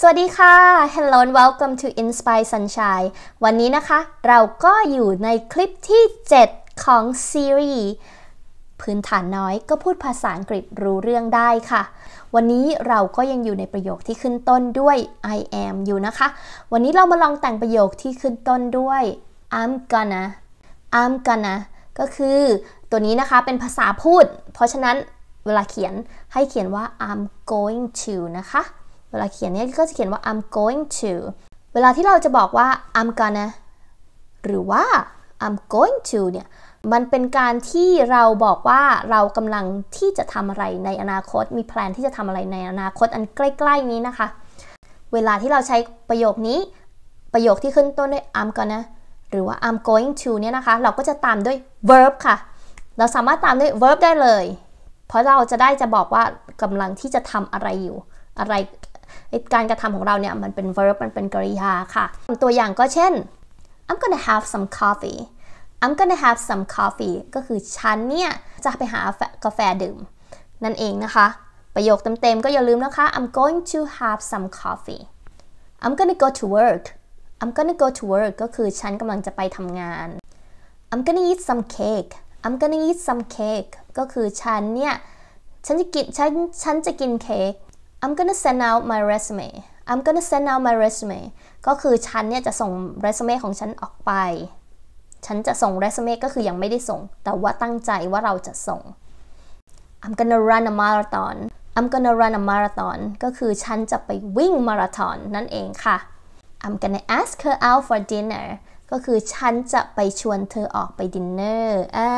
สวัสดีค่ะ Hello and welcome to Inspire Sunshine วันนี้นะคะเราก็อยู่ในคลิปที่ 7 ของซีรีส์พื้นฐานน้อยก็พูดภาษาอังกฤษรู้เรื่องได้ค่ะ วันนี้เราก็ยังอยู่ในประโยคที่ขึ้นต้นด้วย I am อยู่นะคะ วันนี้เรามาลองแต่งประโยคที่ขึ้นต้นด้วย I'm gonna I'm gonna ก็คือตัวนี้นะคะเป็นภาษาพูด เพราะฉะนั้นเวลาเขียนให้เขียนว่า I'm going to นะคะเวลาเขียนเนี่ยก็จะเขียนว่า I'm going to เวลาที่เราจะบอกว่า I'm gonna หรือว่า I'm going to เนี่ย มันเป็นการที่เราบอกว่าเรากำลังที่จะทำอะไรในอนาคต มีแพลนที่จะทำอะไรในอนาคตอันใกล้ๆนี้นะคะ เวลาที่เราใช้ประโยคนี้ ประโยคที่ขึ้นต้นด้วย I'm gonna หรือว่า I'm going to เนี่ยนะคะ เราก็จะตามด้วย verb ค่ะ เราสามารถตามด้วย verb ได้เลย เพราะเราจะได้จะบอกว่ากำลังที่จะทำอะไรอยู่ อะไรการกระทำของเราเนี่ยมันเป็น verb มันเป็นกริยาค่ะ ตัวอย่างก็เช่น I'm gonna have some coffee I'm gonna have some coffee ก็คือ ฉันเนี่ยจะไปหากาแฟดื่ม นั่นเองนะคะ ประโยคเต็มๆก็อย่าลืมนะคะ I'm going to have some coffee I'm gonna go to work I'm gonna go to work ก็คือ ฉันกำลังจะไปทำงาน I'm gonna eat some cake I'm gonna eat some cake ก็คือ ฉันเนี่ย ฉันจะกินฉันฉันจะกินเค้ก I'm gonna send out my resume I'm gonna send out my resume ก็คือ ฉันเนี่ยจะส่งเรซูเม่ของฉันออกไป ฉันจะส่งเรซูเม่ก็คือยังไม่ได้ส่ง แต่ว่าตั้งใจว่าเราจะส่ง I'm gonna run a marathon I'm gonna run a marathon ก็คือฉันจะไปวิ่งมาราธอนนั่นเองค่ะ I'm gonna ask her out for dinner ก็คือฉันจะไปชวนเธอออกไปดินเนอร์อ่า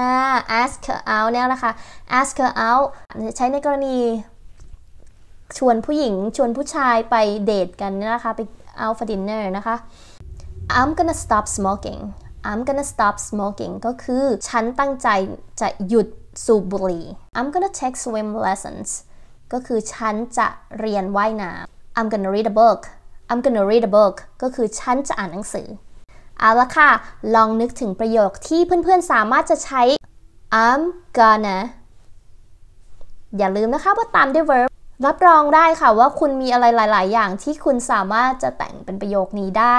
ask her out เนี่ยนะคะ ask her out ใช้ในกรณีชวนผู้หญิงชวนผู้ชายไปเดทกันนะคะ ไปเอาฟ f ดินเนอร์นะคะ I'm gonna stop smoking I'm gonna stop smoking ก็คือฉันตั้งใจจะหยุดสูบบุหรี่ I'm gonna take swim lessons ก็คือฉันจะเรียนว่ายน้ำ I'm gonna read a book I'm gonna read a book ก็คือฉันจะอ่านหนังสือเอาละค่ะ ลองนึกถึงประโยคที่เพื่อนๆสามารถจะใช้ I'm gonna อย่าลืมนะคะว่าตามด้วย verb รับรองได้ค่ะว่าคุณมีอะไรหลาย ๆ อย่างที่คุณสามารถจะแต่งเป็นประโยคนี้ได้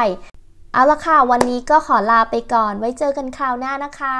เอาละค่ะ วันนี้ก็ขอลาไปก่อน ไว้เจอกันคราวหน้านะคะ